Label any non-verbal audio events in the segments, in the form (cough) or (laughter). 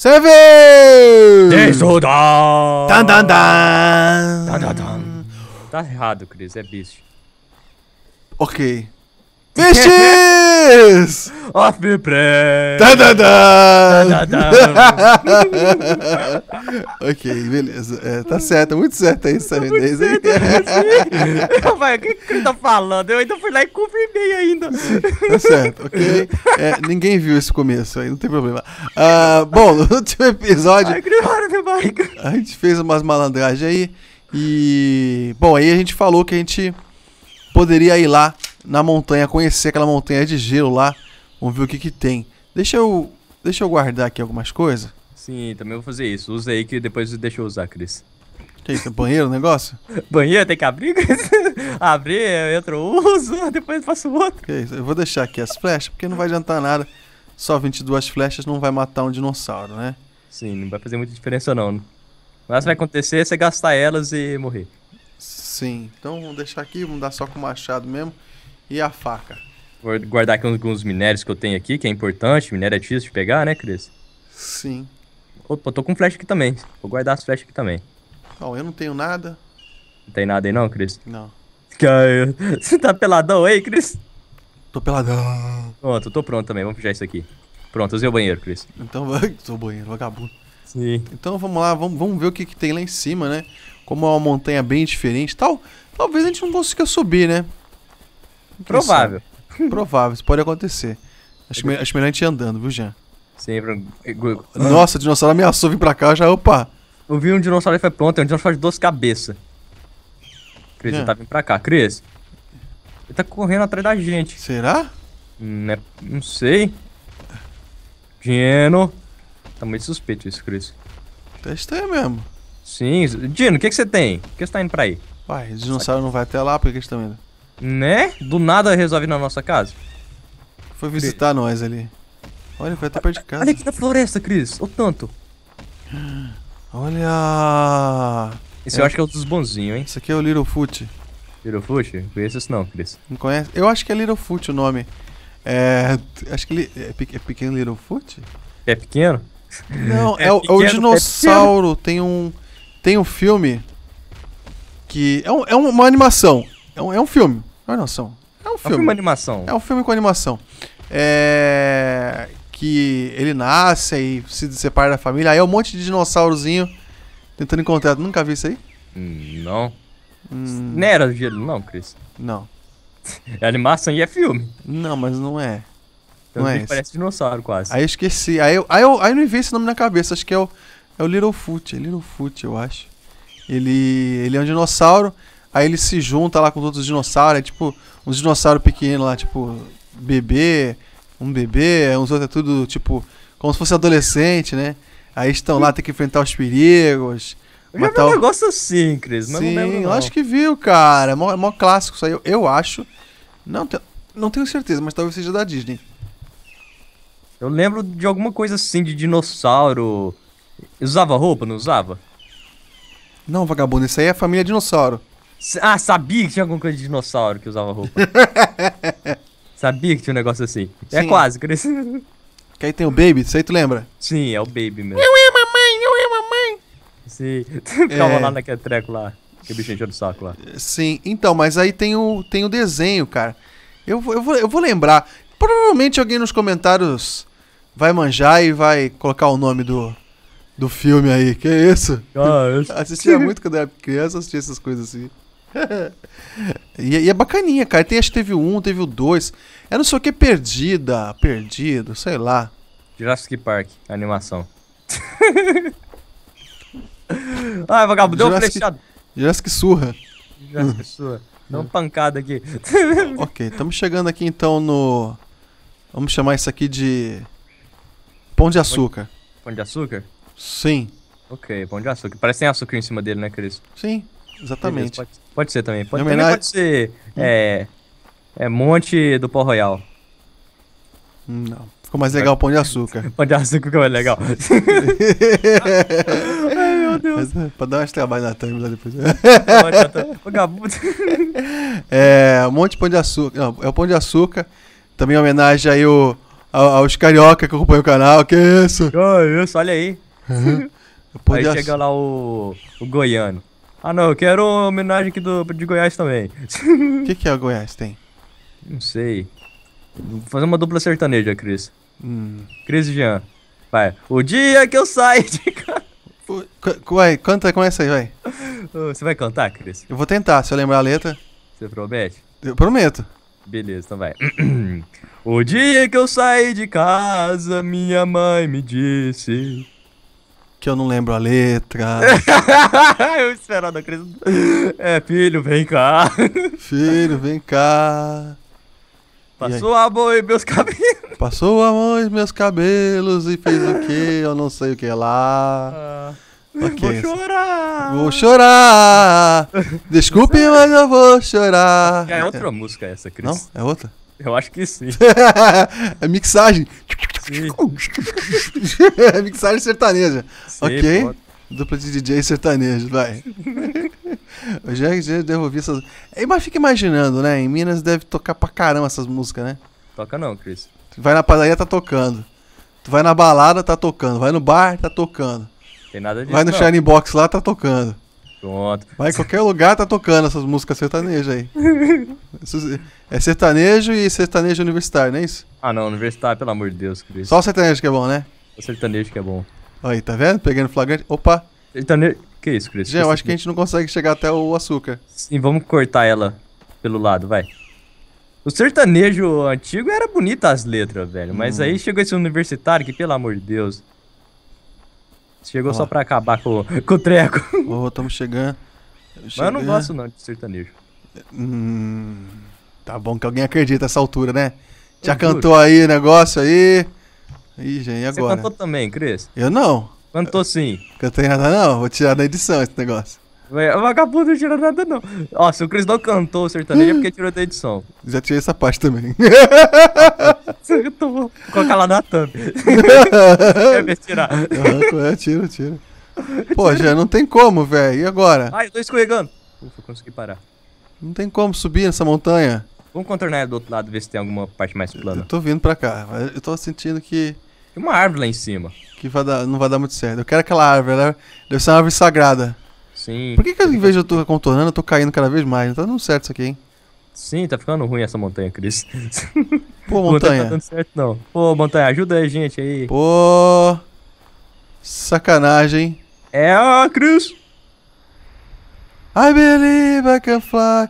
Serve! Desoda! Dan, dan, dan. dan, dan, dan. Tá errado, Cris, é bicho. Ok. Biches! (laughs) Off me press! (laughs) ok, beleza. É, tá certo, muito certo aí, tá Sammy Days. (laughs) o que, ele tá falando? Eu ainda fui lá e confirmei ainda. tá certo, ok. É, ninguém viu esse começo aí, não tem problema. Uh, bom, no último episódio. Ai, a gente fez umas malandragens aí. E. Bom, aí a gente falou que a gente poderia ir lá na montanha, conhecer aquela montanha de gelo lá. Vamos ver o que que tem. Deixa eu, deixa eu guardar aqui algumas coisas. Sim, também vou fazer isso. Usa aí que depois deixa eu usar, Cris. Que isso, é banheiro o negócio? (laughs) banheiro tem que abrir, Cris? (laughs) abrir, eu entro, uso, (laughs) depois faço outro. Que isso, eu vou deixar aqui as flechas, porque não vai adiantar nada. Só 22 flechas não vai matar um dinossauro, né? Sim, não vai fazer muita diferença não. Mas vai acontecer é você gastar elas e morrer. Sim, então vamos deixar aqui, vamos dar só com o machado mesmo. E a faca? Vou guardar aqui alguns minérios que eu tenho aqui, que é importante. Minério é difícil de pegar, né, Cris? Sim. Opa, tô com flecha aqui também. Vou guardar as flechas aqui também. Bom, eu não tenho nada. Não tem nada aí não, Cris? Não. (laughs) Você tá peladão aí, Cris? Tô peladão. Pronto, tô pronto também. Vamos fechar isso aqui. Pronto, usei o banheiro, Cris. Então, (laughs) o banheiro, vagabundo. Sim. Então vamos lá, vamos, vamos ver o que, que tem lá em cima, né? Como é uma montanha bem diferente tal, talvez a gente não consiga subir, né? Provável. (laughs) Provável, isso pode acontecer. Acho, me, acho melhor a gente ir andando, viu, Jean? Sempre. É, Nossa, o dinossauro ameaçou vir pra cá, já, opa. Eu vi um dinossauro e foi pronto, é um dinossauro de duas cabeças. Cris, ele tá vindo pra cá. Cris, ele tá correndo atrás da gente. Será? Não, hum, é, não sei. Dino. Tá muito suspeito isso, Cris. Tá estranho mesmo. Sim. Gino, o que, você tem? Por que você tá indo pra aí? Uai, o dinossauro não vai até lá, por que eles estão tá indo? Né? Do nada resolve na nossa casa. Foi visitar nós ali. Olha, foi até perto de casa. Olha aqui na floresta, Cris. O tanto. Olha! Esse é. eu acho que é o dos bonzinhos, hein? Esse aqui é o Littlefoot. Littlefoot? Não conheço esse não, Cris. Não conhece? Eu acho que é Littlefoot o nome. É... Acho que ele... é, pe... é pequeno Littlefoot? É pequeno? Não, (laughs) é, é, é, o, pequeno, é o dinossauro. tem um... Tem um filme que... É, um, é uma animação. É um, é um filme. Não é animação. É um filme. É um filme animação. É um filme com animação. É... Que ele nasce e se separa da família. Aí é um monte de dinossaurozinho tentando encontrar. Nunca vi isso aí? Hum, não. Hum... Não era gelo, não, Cris? Não. (laughs) É animação e é filme. Não, mas não é. não é parece dinossauro quase. Aí eu esqueci. Aí eu, aí eu, aí eu não vi esse nome na cabeça. Acho que é o, é o Littlefoot. É Littlefoot, eu acho. Ele, ele é um dinossauro. Aí ele se junta lá com todos os dinossauros, é tipo uns dinossauros pequenos lá, tipo bebê, um bebê, uns outros é tudo tipo como se fosse adolescente, né? Aí estão lá, tem que enfrentar os perigos. Eu já vi um negócio assim, Cris, mas Sim, não lembro. acho que viu, cara. É mó, mó clássico isso aí, eu, eu acho. Não, te, não tenho certeza, mas talvez seja da Disney. Eu lembro de alguma coisa assim, de dinossauro. Usava roupa, não usava? Não, vagabundo, isso aí é a família dinossauro. Ah, sabia que tinha alguma coisa de dinossauro que usava roupa. (laughs) sabia que tinha um negócio assim. É Sim. É quase, cresci. Que aí tem o Baby, isso aí tu lembra? Sim, é o Baby mesmo. Eu é mamãe, eu é mamãe. Sim, (laughs) ficava é... lá naquele treco lá, que bicho encheu do saco lá. Sim, então, mas aí tem o, tem o desenho, cara. Eu, eu, vou, eu vou lembrar. Provavelmente alguém nos comentários vai manjar e vai colocar o nome do, do filme aí. Que isso? Ah, eu... (laughs) assistia muito quando era criança, assistia essas coisas assim e, e, é bacaninha, cara. Tem, acho que teve o um, teve o dois. É não sei o que, perdida, perdido, sei lá. Jurassic Park, animação. Ai, (laughs) ah, vagabundo, deu Jurassic, flechado. Jurassic surra. Jurassic surra. Dá uma hum. pancada aqui. (laughs) ok, estamos chegando aqui então no. Vamos chamar isso aqui de. Pão de açúcar. Pão de açúcar? Sim. Ok, pão de açúcar. Parece que tem açúcar em cima dele, né, Cris? Sim, exatamente. Beleza, pode... Pode ser também. Pode, também pode ser é, é Monte do Pó Royal. Hum, não. Ficou mais legal o pão de açúcar. (laughs) pão de açúcar ficou mais legal. (laughs) Ai, meu Deus. Mas, é, pra dar umas trabalho na thumb lá depois. (laughs) Vagabundo. é, monte de pão de açúcar. Não, é o pão de açúcar. Também em homenagem aí o, ao, aos carioca que acompanham o canal. Que isso? Que isso, olha aí. Uhum. aí chega lá o, o goiano. Ah não, eu quero uma homenagem aqui do, de Goiás também. O que, que é o Goiás tem? Não sei. Vou fazer uma dupla sertaneja, Cris. Hum. Cris e Jean. Vai. O dia que eu saio de (laughs) casa. Ué, canta, começa aí, vai. Você vai cantar, Cris? Eu vou tentar, se eu lembrar a letra. Você promete? Eu prometo. Beleza, então vai. (clears throat) o dia que eu saí de casa, minha mãe me disse que eu não lembro a letra. (laughs) eu esperando a Cris. É, filho, vem cá. Filho, vem cá. Passou a mão em meus cabelos. Passou a mão em meus cabelos e fez o que? Eu não sei o que lá. Ah, okay. Vou chorar. Vou chorar. Desculpe, (laughs) mas eu vou chorar. É outra música essa, Cris. Não? É outra? Eu acho que sim. (laughs) é mixagem. (laughs) Mixagem sertaneja. Sim, ok? Pode. Dupla de DJ sertanejo, vai. Eu já, já devolvi essas. Mas fica imaginando, né? Em Minas deve tocar pra caramba essas músicas, né? Toca não, Cris. Tu vai na padaria, tá tocando. Tu vai na balada, tá tocando. Vai no bar, tá tocando. Tem nada disso. Vai no não. Box lá, tá tocando. Pronto. Vai em qualquer lugar tá tocando essas músicas sertanejas aí. (laughs) é sertanejo e sertanejo universitário, não é isso? Ah não, universitário, pelo amor de Deus, Cris. Só o sertanejo que é bom, né? O sertanejo que é bom. Aí, tá vendo? Pegando flagrante. Opa! Sertanejo. Que isso, Cris? Já, eu acho que a gente não consegue chegar até o açúcar. Sim, vamos cortar ela pelo lado, vai. O sertanejo antigo era bonita as letras, velho. Mas hum. aí chegou esse universitário que, pelo amor de Deus. Chegou Ó. só pra acabar com, com o treco. Ô, oh, tamo chegando. Mas eu não gosto não de sertanejo. Hum, tá bom que alguém acredita essa altura, né? Já cantou aí o negócio aí. Ih, gente, e agora? Você cantou também, Cris? Eu não. Cantou sim. Cantei nada não, vou tirar da edição esse negócio. O vagabundo não tira nada, não. Ó, se o Chris não cantou o sertanejo é porque tirou da edição. Já tirei essa parte também. (laughs) Vou colocar lá na thumb. (laughs) Quer tirar? é, tira, tira. Pô, já não tem como, velho. E agora? Ai, eu tô escorregando. Ufa, consegui parar. Não tem como subir essa montanha. Vamos contornar do outro lado, ver se tem alguma parte mais plana. Eu tô vindo pra cá. Eu tô sentindo que... Tem uma árvore lá em cima. Que vai dar, não vai dar muito certo. Eu quero aquela árvore. Deve ser uma árvore sagrada. Por que, que em vez de eu tô contornando, eu tô caindo cada vez mais? Não tá dando certo isso aqui, hein? Sim, tá ficando ruim essa montanha, Cris. Pô, montanha. (laughs) Não tá dando certo, não. Pô, montanha, ajuda a gente aí. Pô. Sacanagem. É, ó, Cris. I believe I can fly.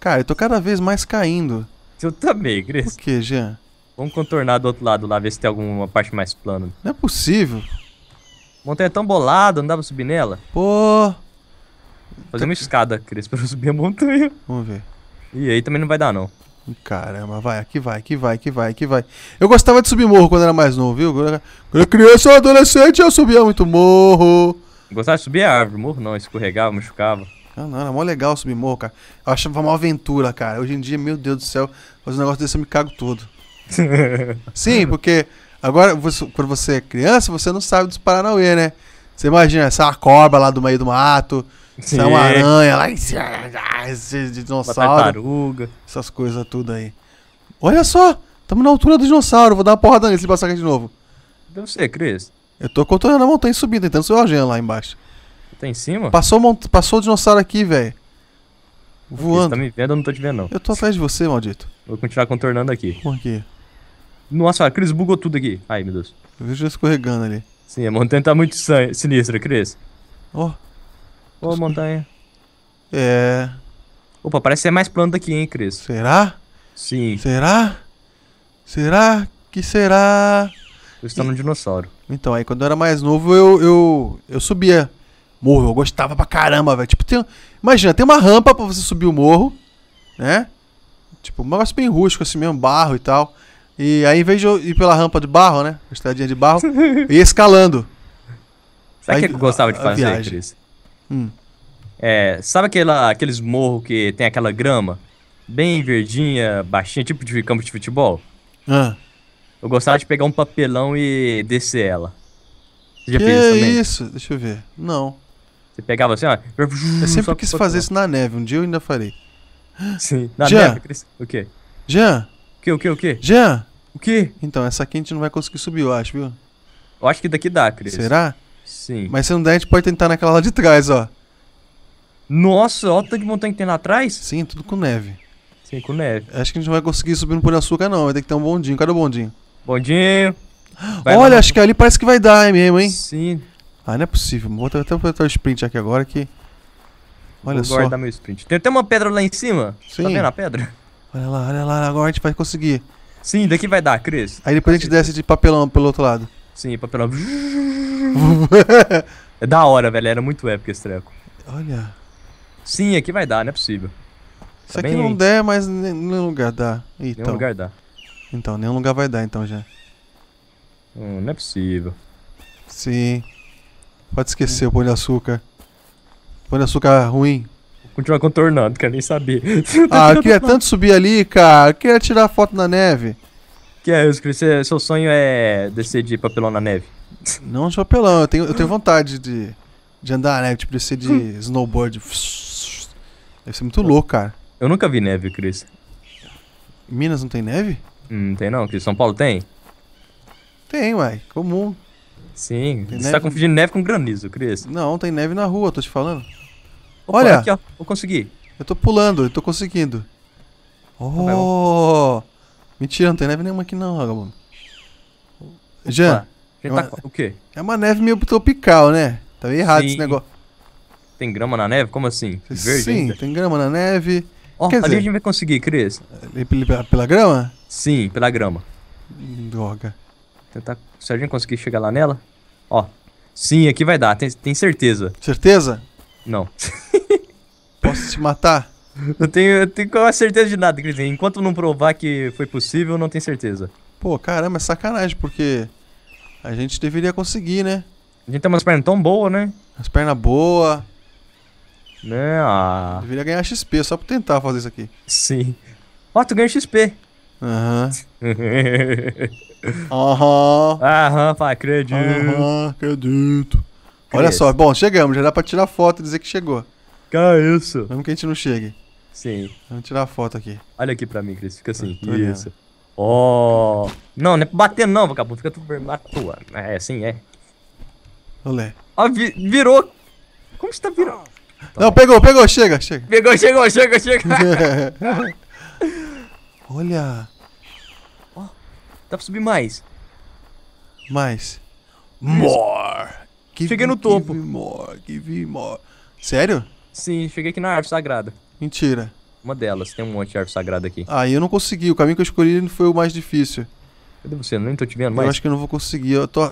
Cara, eu tô cada vez mais caindo. Eu também, Cris. Por que, Jean? Vamos contornar do outro lado lá, ver se tem alguma parte mais plana. Não é possível. Montanha é tão bolada, não dá pra subir nela? Pô. Fazer uma escada, Cris, pra eu subir a montanha. Vamos ver. E aí também não vai dar, não. Caramba, vai, aqui vai, aqui vai, aqui vai, aqui vai. Eu gostava de subir morro quando era mais novo, viu? Quando era, criança ou adolescente, eu subia muito morro. Gostava de subir a árvore, morro não, escorregava, machucava. Ah, não, era mó legal subir morro, cara. Eu achava uma aventura, cara. Hoje em dia, meu Deus do céu, fazer um negócio desse eu me cago todo. (laughs) Sim, porque agora, você, quando você é criança, você não sabe dos Paranauê, né? Você imagina essa cobra lá do meio do mato, é Sim. São aranha, lá, ah, esses dinossauros. Essas coisas tudo aí. Olha só, estamos na altura do dinossauro. Vou dar uma porrada nele se passar aqui de novo. Não sei, Cris. Eu tô controlando a montanha subindo, tentando ser o Algen lá embaixo. Tá em cima? Passou, mont... Passou o dinossauro aqui, velho. Voando. Você tá me vendo ou não tô te vendo, não? Eu tô atrás de você, maldito. Vou continuar contornando aqui. Por quê? Nossa, Cris bugou tudo aqui. Ai, meu Deus. Eu vejo escorregando ali. Sim, a montanha tá muito sinistra, Cris. Ó. Oh. Ô, montanha. É. Opa, parece ser mais planta aqui, hein, Cris? Será? Sim. Será? Será que será? Eu estou e... no dinossauro. Então, aí quando eu era mais novo, eu, eu, eu subia morro. Eu gostava pra caramba, velho. Tipo, tem, imagina, tem uma rampa pra você subir o morro, né? Tipo, um negócio bem rústico, assim mesmo, barro e tal. E aí, em vez de eu ir pela rampa de barro, né? Estradinha de barro, (laughs) eu ia escalando. Sabe o que eu gostava de fazer, Cris? Hum. É, sabe aquela, aqueles morros que tem aquela grama? Bem verdinha, baixinha, tipo de campo de futebol? Ah. Eu gostava de pegar um papelão e descer ela. Você já que fez isso também? isso? Deixa eu ver. Não. Você pegava assim, ó. Eu sempre quis fazer isso na neve. Um dia eu ainda farei. Sim. Na Jean. neve? O quê? Jean. O quê, o quê, o quê? Jean. O quê? Então, essa aqui a gente não vai conseguir subir, eu acho, viu? Eu acho que daqui dá, Cris. Será? Sim. Mas se não der, a gente pode tentar naquela lá de trás, ó. Nossa, olha o tanto de montanha que tem lá atrás. Sim, tudo com neve. Sim, com neve. Acho que a gente não vai conseguir subir no Pão de Açúcar, não. Vai ter que ter um bondinho. Cadê o bondinho? Bondinho. Vai Olha, lá. acho que ali parece que vai dar é mesmo, hein? Sim. Ah, não é possível. Vou até aproveitar o sprint aqui agora que... Olha Vou só. guardar meu sprint. Tem até uma pedra lá em cima. Tá Sim. Tá vendo a pedra? Olha lá, olha lá. Agora a gente vai conseguir. Sim, daqui vai dar, Cris. Aí depois a gente desce de papelão pelo outro lado. Sim, papelão. (laughs) é da hora, velho. Era muito épico esse treco. Olha. Sim, aqui vai dar, não é possível. Isso tá aqui bem... não der, mas nenhum lugar dá. Então. Nenhum lugar dá. Então, nenhum lugar vai dar então já. Hum, não é possível. Sim. Pode esquecer o pão de açúcar. Pão de açúcar ruim. Vou continuar contornando, quero nem saber. ah, eu queria tanto subir ali, cara. Eu queria tirar foto na neve que é, isso, Cris? seu sonho é descer de papelão na neve? Não de papelão, eu tenho, eu tenho vontade de, de andar na né? neve, tipo descer de hum. snowboard. Deve ser muito louco, cara. Eu nunca vi neve, Cris. Minas não tem neve? Hum, não tem não, Cris. São Paulo tem? Tem, uai. Comum. Sim, tem você tá neve... tá confundindo neve com granizo, Cris. Não, tem neve na rua, tô te falando. Opa, Olha! Aqui, ó. Vou conseguir. Eu tô pulando, eu tô conseguindo. Oh! Mentira, não tem neve nenhuma aqui não, vagabundo. Jean. É tá uma, O quê? É uma neve meio tropical, né? Tá meio errado Sim. esse negócio. Tem grama na neve? Como assim? Verde Sim, ainda? tem grama na neve. Oh, ali dizer, a gente vai conseguir, Cris. Pela, pela grama? Sim, pela grama. Droga. Tentar, tá, se a gente conseguir chegar lá nela. Ó. Sim, aqui vai dar, tem, tem certeza. Certeza? Não. Posso te matar? (laughs) Não tenho, eu tenho quase certeza de nada, Grizzly. Enquanto não provar que foi possível, não tenho certeza. Pô, caramba, é sacanagem, porque a gente deveria conseguir, né? A gente tem umas pernas tão boas, né? As pernas boas. Né, ah. Deveria ganhar XP só pra tentar fazer isso aqui. Sim. Ó, oh, tu ganha XP. Aham. (laughs) Aham. Aham, pá, acredito. Aham, acredito. Olha só, bom, chegamos. Já dá pra tirar foto e dizer que chegou. Que é isso? Mesmo que a gente não chegue. Sim. Vamos tirar a foto aqui. Olha aqui pra mim, Cris. Fica assim. Isso. Ó. Oh. Não, não é pra bater não, vagabundo. Fica tudo vermelho à toa. É, assim é. Olé. Ó, vi virou. Como está virando? Não, pegou, pegou. Chega, chega. Pegou, chegou, chega, chega. (laughs) Olha. Ó, oh, dá pra subir mais. Mais. More. Give cheguei no topo. Give me more, give me more. Sério? Sim, cheguei aqui na árvore sagrada. Mentira. Uma delas, tem um monte de árvore sagrada aqui. Ah, eu não consegui. O caminho que eu escolhi foi o mais difícil. Cadê você? Nem tô te vendo mais. Eu acho que eu não vou conseguir. Eu, tô...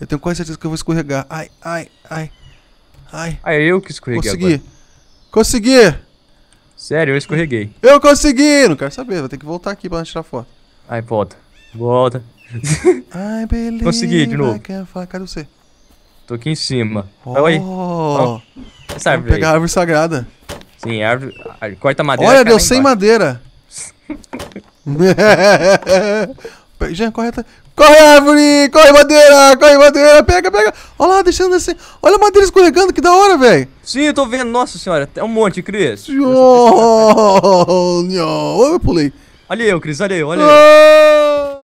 eu tenho quase certeza que eu vou escorregar. Ai, ai, ai. Ai. Ah, é eu que escorreguei Consegui. Agora. Consegui! Sério, eu escorreguei. Eu consegui! Não quero saber, vou ter que voltar aqui pra tirar foto. Ai, volta. Volta. (laughs) Ai, beleza. Consegui de novo. Cadê você? Tô aqui em cima. Oh. Olha aí. Oh. Essa árvore. Pegar a árvore sagrada. Sim, árvore. Corta madeira. Olha, deu sem madeira. (laughs) Jean, corre Corre, árvore! Corre, madeira! Corre, madeira! Pega, pega! Olha lá, deixando assim. Olha a madeira escorregando, que da hora, velho! Sim, eu tô vendo. Nossa senhora, é um monte, Cris. (laughs) Oh, Eu pulei. Olha eu, Cris, olha eu, olha eu. Oh!